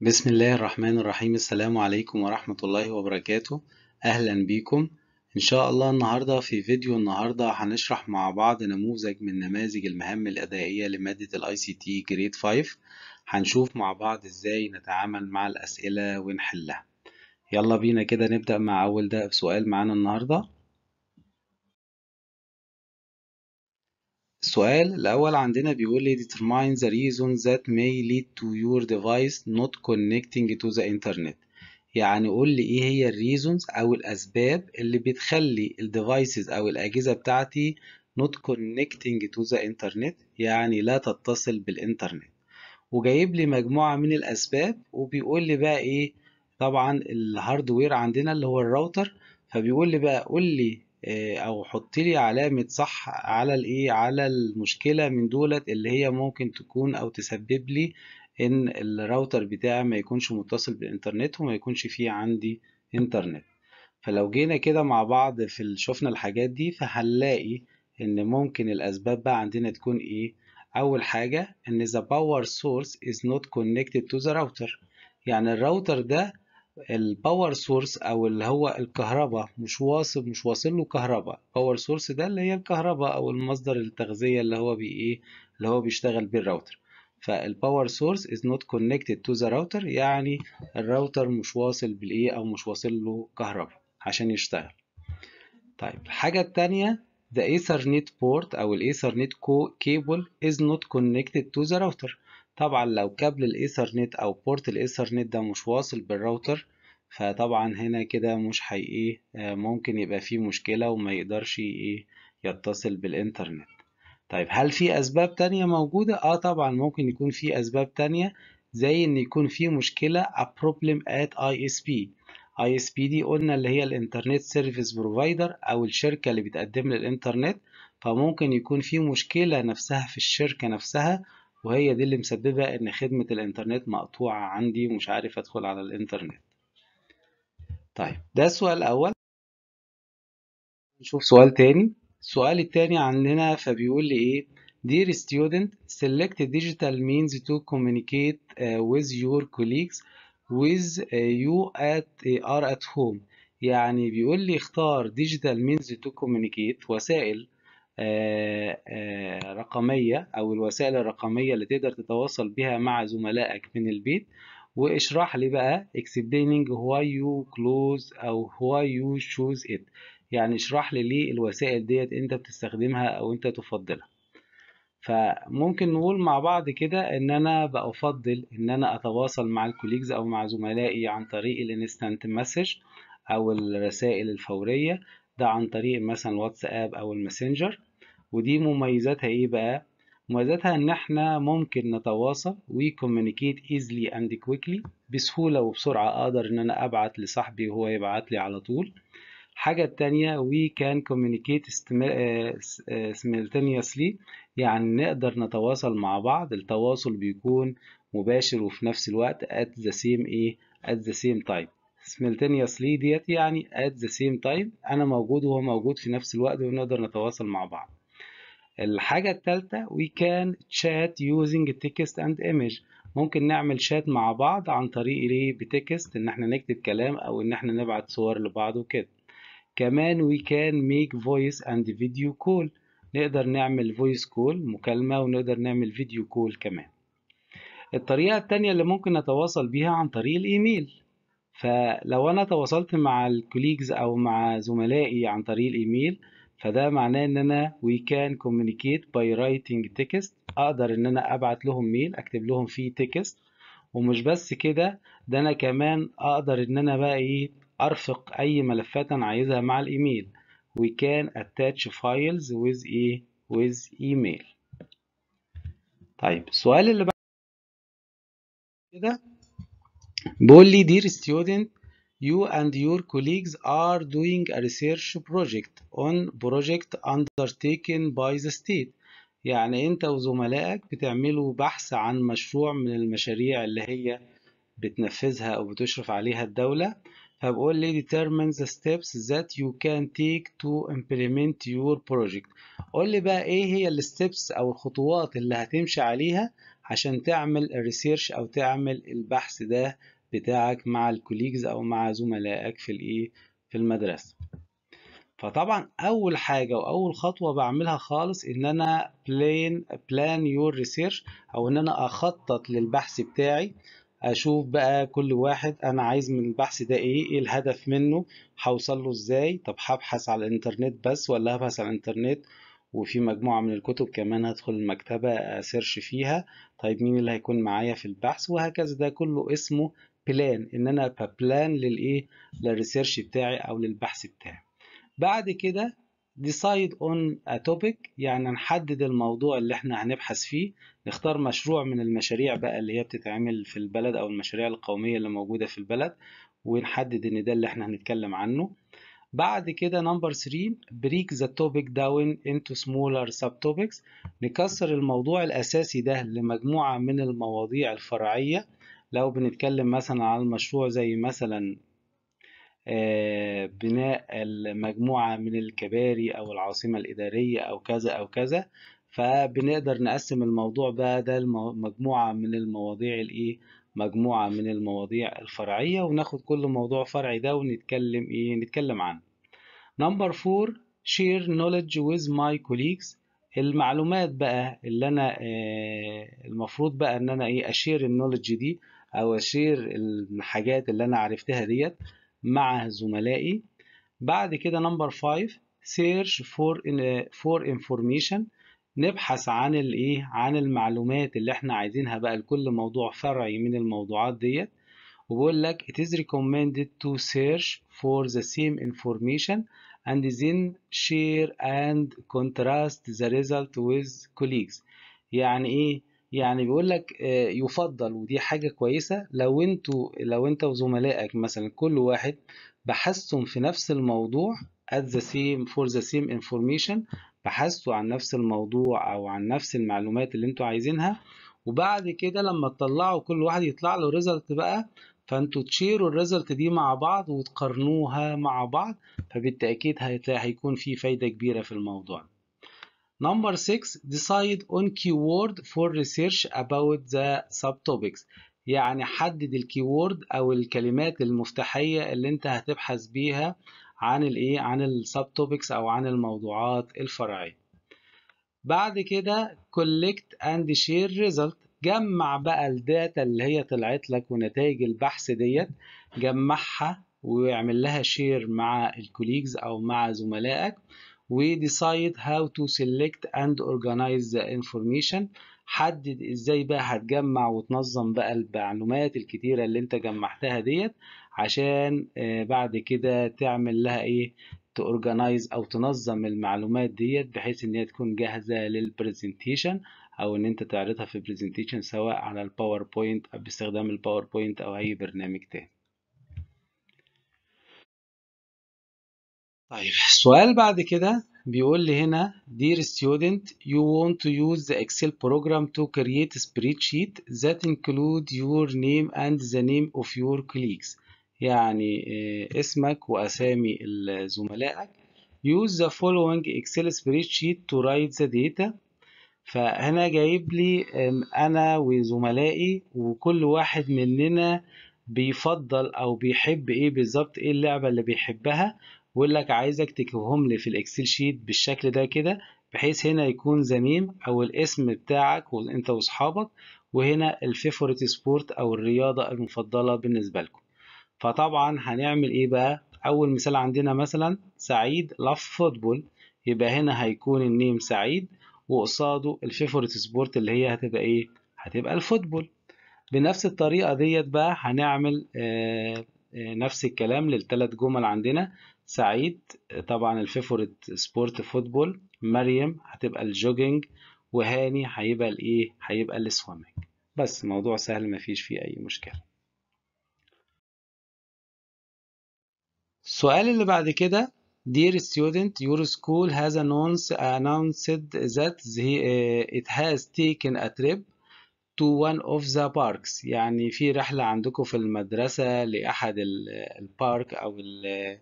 بسم الله الرحمن الرحيم السلام عليكم ورحمة الله وبركاته أهلا بيكم إن شاء الله النهاردة في فيديو النهاردة هنشرح مع بعض نموذج من نماذج المهام الأدائية لمادة الـ ICT Grade 5 هنشوف مع بعض إزاي نتعامل مع الأسئلة ونحلها يلا بينا كده نبدأ مع أول ده سؤال معانا النهاردة السؤال الأول عندنا بيقول لي determine the reason that may lead to your device not connecting to the internet يعني قول لي إيه هي الريزونز أو الأسباب اللي بتخلي الديفايسز أو الأجهزة بتاعتي not connecting to the internet يعني لا تتصل بالإنترنت وجايب لي مجموعة من الأسباب وبيقول لي بقى إيه طبعا الهاردوير عندنا اللي هو الراوتر فبيقول لي بقى قول لي آه، او حط لي علامه صح على الايه على المشكله من دولت اللي هي ممكن تكون او تسبب لي ان الراوتر بتاعي ما يكونش متصل بالانترنت وما يكونش فيه عندي انترنت فلو جينا كده مع بعض في شفنا الحاجات دي فهنلاقي ان ممكن الاسباب بقى عندنا تكون ايه اول حاجه ان the power source is not connected to the router يعني الراوتر ده الباور سورس او اللي هو الكهرباء مش واصل مش واصل له كهرباء باور سورس ده اللي هي الكهرباء او المصدر التغذيه اللي هو بي ايه اللي هو بيشتغل بيه الراوتر فالباور سورس از نوت كونكتد تو ذا راوتر يعني الراوتر مش واصل بالايه او مش واصل له كهرباء عشان يشتغل طيب الحاجه الثانيه ذا ايثرنت بورت او الايثرنت كيبل از نوت كونكتد تو ذا راوتر طبعا لو كابل الايثرنت او بورت الايثرنت ده مش واصل بالراوتر فطبعا هنا كده مش هي آه، ممكن يبقى فيه مشكلة وما يقدرش ايه يتصل بالانترنت طيب هل في اسباب تانية موجودة اه طبعا ممكن يكون في اسباب تانية زي ان يكون في مشكلة ات اي اس بي اي اس بي دي قلنا اللي هي الانترنت سيرفيس بروفايدر او الشركة اللي بتقدم للانترنت فممكن يكون في مشكلة نفسها في الشركة نفسها وهي دي اللي مسببة إن خدمة الإنترنت مقطوعة عندي ومش عارف أدخل على الإنترنت طيب ده السؤال الأول نشوف سؤال تاني السؤال التاني عندنا فبيقول لي إيه Dear student, select digital means to communicate uh, with your colleagues with uh, you at uh, are at home. يعني بيقول لي اختار digital means to communicate وسائل آه، آه، رقمية أو الوسائل الرقمية اللي تقدر تتواصل بها مع زملائك من البيت واشرح لي بقى explaining why you close أو why you choose it يعني اشرح لي ليه الوسائل ديت انت بتستخدمها أو انت تفضلها فممكن نقول مع بعض كده ان انا بفضل ان انا اتواصل مع الكوليجز او مع زملائي عن طريق الانستنت مسج او الرسائل الفوريه ده عن طريق مثلا واتساب او الماسنجر ودي مميزاتها ايه بقى مميزاتها ان احنا ممكن نتواصل وي كوميونيكيت ايزلي اند كويكلي بسهوله وبسرعه اقدر ان انا ابعت لصاحبي وهو يبعت لي على طول الحاجه التانية وي كان كوميونيكيت سيملتانيوسلي يعني نقدر نتواصل مع بعض التواصل بيكون مباشر وفي نفس الوقت at the same ايه at the same time simultaneously ديت يعني at the same time انا موجود وهو موجود في نفس الوقت ونقدر نتواصل مع بعض الحاجة التالتة we can chat using text and image ممكن نعمل شات مع بعض عن طريق ليه بتكست ان احنا نكتب كلام او ان احنا نبعت صور لبعض وكده كمان we can make voice and video call نقدر نعمل voice call مكالمة ونقدر نعمل video call كمان الطريقة التانية اللي ممكن نتواصل بيها عن طريق الإيميل فلو أنا تواصلت مع الكوليجز أو مع زملائي عن طريق الإيميل فده معناه ان انا وي كان كوميونيكيت باي رايتنج تكست اقدر ان انا ابعت لهم ميل اكتب لهم فيه تكست ومش بس كده ده انا كمان اقدر ان انا بقى ايه ارفق اي ملفات انا عايزها مع الايميل وي كان اتاتش فايلز ويز ايه ويز ايميل طيب السؤال اللي بعد كده بيقول لي دير ستودنت You and your colleagues are doing a research project on project undertaken by the state. يعني أنت وزملائك بتعملوا بحث عن مشروع من المشاريع اللي هي بتنفذها أو بتشرف عليها الدولة. فبقول لي determine the steps that you can take to implement your project قول لي بقى ايه هي الستبس او الخطوات اللي هتمشي عليها عشان تعمل الريسيرش او تعمل البحث ده بتاعك مع الكوليجز او مع زملائك في الايه في المدرسه فطبعا اول حاجه واول خطوه بعملها خالص ان انا بلان بلان يور ريسيرش او ان انا اخطط للبحث بتاعي اشوف بقى كل واحد انا عايز من البحث ده ايه ايه الهدف منه هوصل له ازاي طب هبحث على الانترنت بس ولا هبحث على الانترنت وفي مجموعة من الكتب كمان هدخل المكتبة أسيرش فيها طيب مين اللي هيكون معايا في البحث وهكذا ده كله اسمه بلان ان انا ببلان للايه للريسيرش بتاعي او للبحث بتاعي بعد كده ديسايد اون ا توبيك يعني نحدد الموضوع اللي احنا هنبحث فيه نختار مشروع من المشاريع بقى اللي هي بتتعمل في البلد او المشاريع القومية اللي موجودة في البلد ونحدد ان ده اللي احنا هنتكلم عنه بعد كده نمبر 3 بريك ذا توبيك داون انتو سمولر سب توبكس نكسر الموضوع الاساسي ده لمجموعه من المواضيع الفرعيه لو بنتكلم مثلا على مشروع زي مثلا آه، بناء المجموعة من الكباري أو العاصمة الإدارية أو كذا أو كذا فبنقدر نقسم الموضوع بقى ده مجموعة من المواضيع الإيه مجموعة من المواضيع الفرعية وناخد كل موضوع فرعي ده ونتكلم إيه نتكلم عنه نمبر فور share knowledge with my colleagues المعلومات بقى اللي انا آه، المفروض بقى ان انا ايه اشير النولج دي او اشير الحاجات اللي انا عرفتها ديت مع زملائي بعد كده نمبر 5 سيرش فور فور انفورميشن نبحث عن الايه عن المعلومات اللي احنا عايزينها بقى لكل موضوع فرعي من الموضوعات ديت وبقول لك it is recommended to search for the same information and then share and contrast the result with colleagues يعني ايه يعني بيقول لك آه، يفضل ودي حاجة كويسة لو انتوا لو انت وزملائك مثلا كل واحد بحثتم في نفس الموضوع at the same for the same information بحثتوا عن نفس الموضوع او عن نفس المعلومات اللي انتوا عايزينها وبعد كده لما تطلعوا كل واحد يطلع له ريزلت بقى فانتوا تشيروا الريزلت دي مع بعض وتقارنوها مع بعض فبالتأكيد هيكون في فايدة كبيرة في الموضوع Number six, decide on keyword for research about the subtopics. يعني حدد الكيورد او الكلمات المفتاحيه اللي انت هتبحث بيها عن الايه عن السبتوبكس او عن الموضوعات الفرعيه بعد كده collect and share result جمع بقى الداتا اللي هي طلعت لك ونتائج البحث ديت جمعها واعمل لها شير مع الكوليجز او مع زملائك we decide how to select and organize the information حدد ازاي بقى هتجمع وتنظم بقى المعلومات الكتيرة اللي انت جمعتها ديت عشان آه، بعد كده تعمل لها ايه تورجنايز او تنظم المعلومات ديت بحيث ان هي تكون جاهزة للبرزنتيشن او ان انت تعرضها في برزنتيشن سواء على الباوربوينت او باستخدام الباوربوينت او اي برنامج تاني طيب السؤال بعد كده بيقول لي هنا dear student you want to use the excel program to create a spreadsheet that include your name and the name of your colleagues يعني اسمك واسامي زملائك use the following excel spreadsheet to write the data فهنا جايب لي انا وزملائي وكل واحد مننا بيفضل او بيحب ايه بالظبط ايه اللعبه اللي بيحبها ويقول لك عايزك تكتبهم لي في الاكسل شيت بالشكل ده كده بحيث هنا يكون زميم او الاسم بتاعك وانت واصحابك وهنا الفيفوريت سبورت او الرياضه المفضله بالنسبه لكم فطبعا هنعمل ايه بقى اول مثال عندنا مثلا سعيد لاف فوتبول يبقى هنا هيكون النيم سعيد وقصاده الفيفوريت سبورت اللي هي هتبقى ايه هتبقى الفوتبول بنفس الطريقه ديت بقى هنعمل آه, آه، نفس الكلام للثلاث جمل عندنا سعيد طبعا الفيفوريت سبورت فوتبول مريم هتبقى الجوجينج وهاني هيبقى الايه هيبقى السويمنج بس موضوع سهل مفيش فيه اي مشكله السؤال اللي بعد كده Dear student, your school has announced, announced that the, uh, it has taken a trip to one of the parks. يعني في رحلة عندكم في المدرسة لأحد البارك أو ال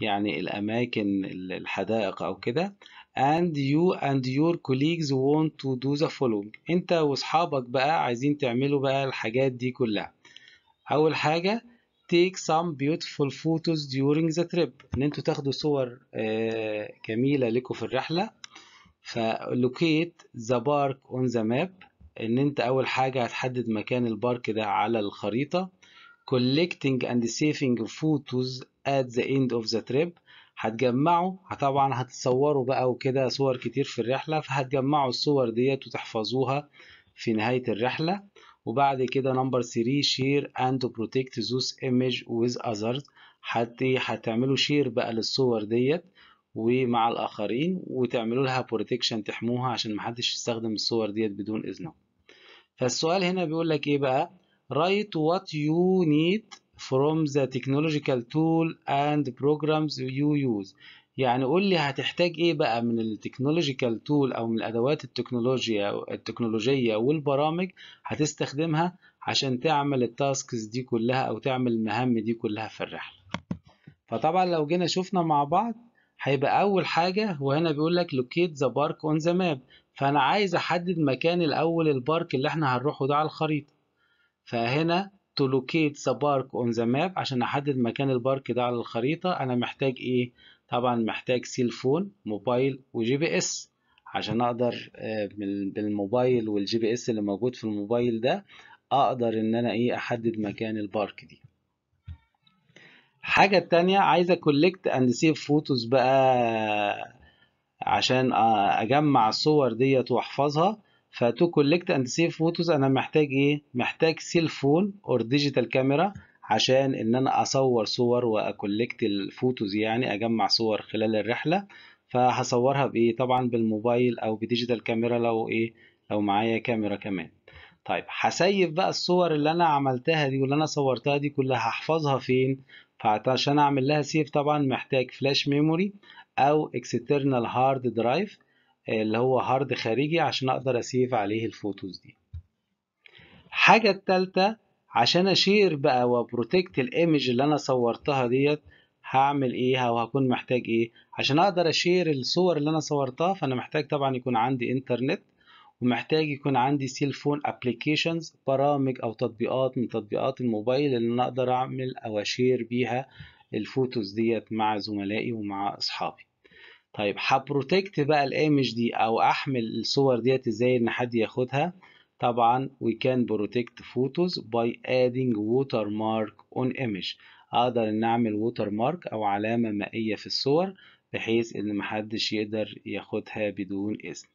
يعني الأماكن الحدائق أو كده and you and your colleagues want to do the following أنت وأصحابك بقى عايزين تعملوا بقى الحاجات دي كلها أول حاجة take some beautiful photos during the trip إن أنتوا تاخدوا صور آه، جميلة لكم في الرحلة ف locate the park on the map ان انت اول حاجه هتحدد مكان البارك ده على الخريطه collecting and saving photos at the end of the trip هتجمعوا طبعا هتتصوروا بقى وكده صور كتير في الرحلة فهتجمعوا الصور ديت وتحفظوها في نهاية الرحلة وبعد كده نمبر 3 شير and protect those ايمج with others هتعملوا شير بقى للصور ديت ومع الاخرين وتعملوا لها بروتكشن تحموها عشان محدش يستخدم الصور ديت بدون اذنه فالسؤال هنا بيقول لك ايه بقى write what you need from the technological tool and programs you use يعني قول لي هتحتاج ايه بقى من التكنولوجيكال تول او من الادوات التكنولوجيا التكنولوجيه والبرامج هتستخدمها عشان تعمل التاسكس دي كلها او تعمل المهام دي كلها في الرحله فطبعا لو جينا شفنا مع بعض هيبقى اول حاجه وهنا بيقول لك لوكيت ذا بارك اون ذا ماب فانا عايز احدد مكان الاول البارك اللي احنا هنروحه ده على الخريطه فهنا to locate the park on the map عشان احدد مكان البارك ده على الخريطة انا محتاج ايه طبعا محتاج سيلفون موبايل وجي بي اس عشان اقدر آه، بالموبايل والجي بي اس اللي موجود في الموبايل ده اقدر ان انا ايه احدد مكان البارك دي حاجة تانية عايز اكولكت اند سيف فوتوز بقى عشان آه، اجمع الصور ديت واحفظها فتو كولكت اند سيف فوتوز انا محتاج ايه محتاج سيل فون اور ديجيتال كاميرا عشان ان انا اصور صور واكولكت الفوتوز يعني اجمع صور خلال الرحله فهصورها بايه طبعا بالموبايل او بديجيتال كاميرا لو ايه لو معايا كاميرا كمان طيب هسيف بقى الصور اللي انا عملتها دي واللي انا صورتها دي كلها هحفظها فين فعشان اعمل لها سيف طبعا محتاج فلاش ميموري او اكسترنال هارد درايف اللي هو هارد خارجي عشان اقدر اسيف عليه الفوتوز دي الحاجة التالتة عشان اشير بقى وبروتكت الايمج اللي انا صورتها ديت هعمل ايه او هكون محتاج ايه عشان اقدر اشير الصور اللي انا صورتها فانا محتاج طبعا يكون عندي انترنت ومحتاج يكون عندي سيلفون ابليكيشنز برامج او تطبيقات من تطبيقات الموبايل اللي انا اقدر اعمل او اشير بيها الفوتوز ديت مع زملائي ومع اصحابي طيب هبروتكت بقى الايمج دي او احمل الصور ديت ازاي ان حد ياخدها طبعا وي كان بروتكت فوتوز باي ادينج ووتر مارك اون ايمج اقدر ان اعمل ووتر مارك او علامة مائية في الصور بحيث ان محدش يقدر ياخدها بدون اذن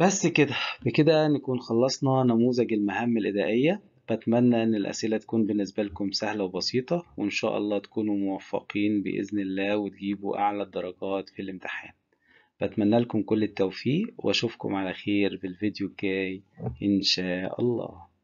بس كده بكده نكون خلصنا نموذج المهام الإدائية بتمنى ان الاسئله تكون بالنسبه لكم سهله وبسيطه وان شاء الله تكونوا موفقين باذن الله وتجيبوا اعلى الدرجات في الامتحان بتمنى لكم كل التوفيق واشوفكم على خير بالفيديو الجاي ان شاء الله